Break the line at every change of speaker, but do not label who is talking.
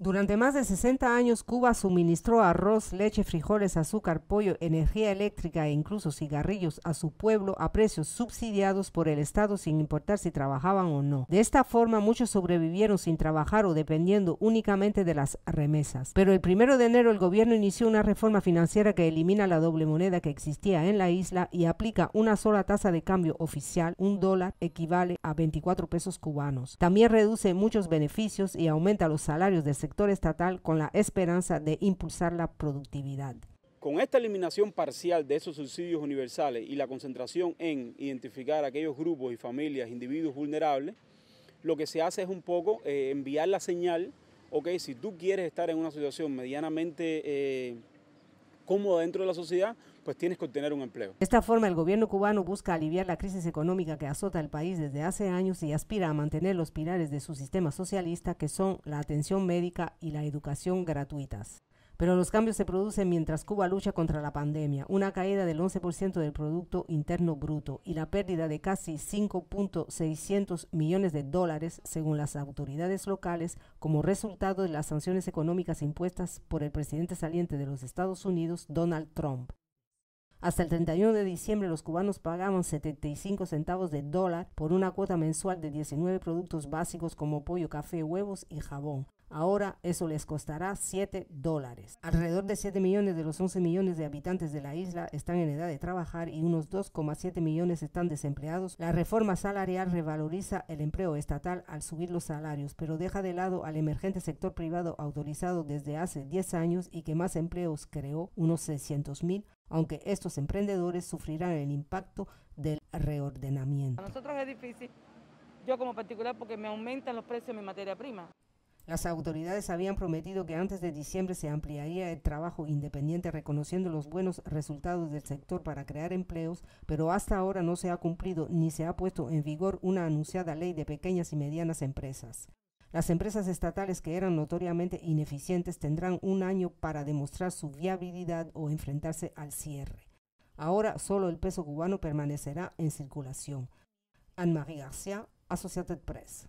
Durante más de 60 años, Cuba suministró arroz, leche, frijoles, azúcar, pollo, energía eléctrica e incluso cigarrillos a su pueblo a precios subsidiados por el Estado sin importar si trabajaban o no. De esta forma, muchos sobrevivieron sin trabajar o dependiendo únicamente de las remesas. Pero el primero de enero, el gobierno inició una reforma financiera que elimina la doble moneda que existía en la isla y aplica una sola tasa de cambio oficial. Un dólar equivale a 24 pesos cubanos. También reduce muchos beneficios y aumenta los salarios de sector estatal con la esperanza de impulsar la productividad.
Con esta eliminación parcial de esos subsidios universales y la concentración en identificar aquellos grupos y familias, individuos vulnerables, lo que se hace es un poco eh, enviar la señal, ok, si tú quieres estar en una situación medianamente eh, como dentro de la sociedad, pues tienes que obtener un empleo. De
esta forma, el gobierno cubano busca aliviar la crisis económica que azota el país desde hace años y aspira a mantener los pilares de su sistema socialista, que son la atención médica y la educación gratuitas. Pero los cambios se producen mientras Cuba lucha contra la pandemia, una caída del 11% del Producto Interno Bruto y la pérdida de casi 5.600 millones de dólares, según las autoridades locales, como resultado de las sanciones económicas impuestas por el presidente saliente de los Estados Unidos, Donald Trump. Hasta el 31 de diciembre los cubanos pagaban 75 centavos de dólar por una cuota mensual de 19 productos básicos como pollo, café, huevos y jabón. Ahora eso les costará 7 dólares. Alrededor de 7 millones de los 11 millones de habitantes de la isla están en edad de trabajar y unos 2,7 millones están desempleados. La reforma salarial revaloriza el empleo estatal al subir los salarios, pero deja de lado al emergente sector privado autorizado desde hace 10 años y que más empleos creó, unos 600 mil, aunque estos emprendedores sufrirán el impacto del reordenamiento. A nosotros es difícil, yo como particular, porque me aumentan los precios de mi materia prima. Las autoridades habían prometido que antes de diciembre se ampliaría el trabajo independiente reconociendo los buenos resultados del sector para crear empleos, pero hasta ahora no se ha cumplido ni se ha puesto en vigor una anunciada ley de pequeñas y medianas empresas. Las empresas estatales que eran notoriamente ineficientes tendrán un año para demostrar su viabilidad o enfrentarse al cierre. Ahora solo el peso cubano permanecerá en circulación. Anne-Marie Garcia, Associated Press.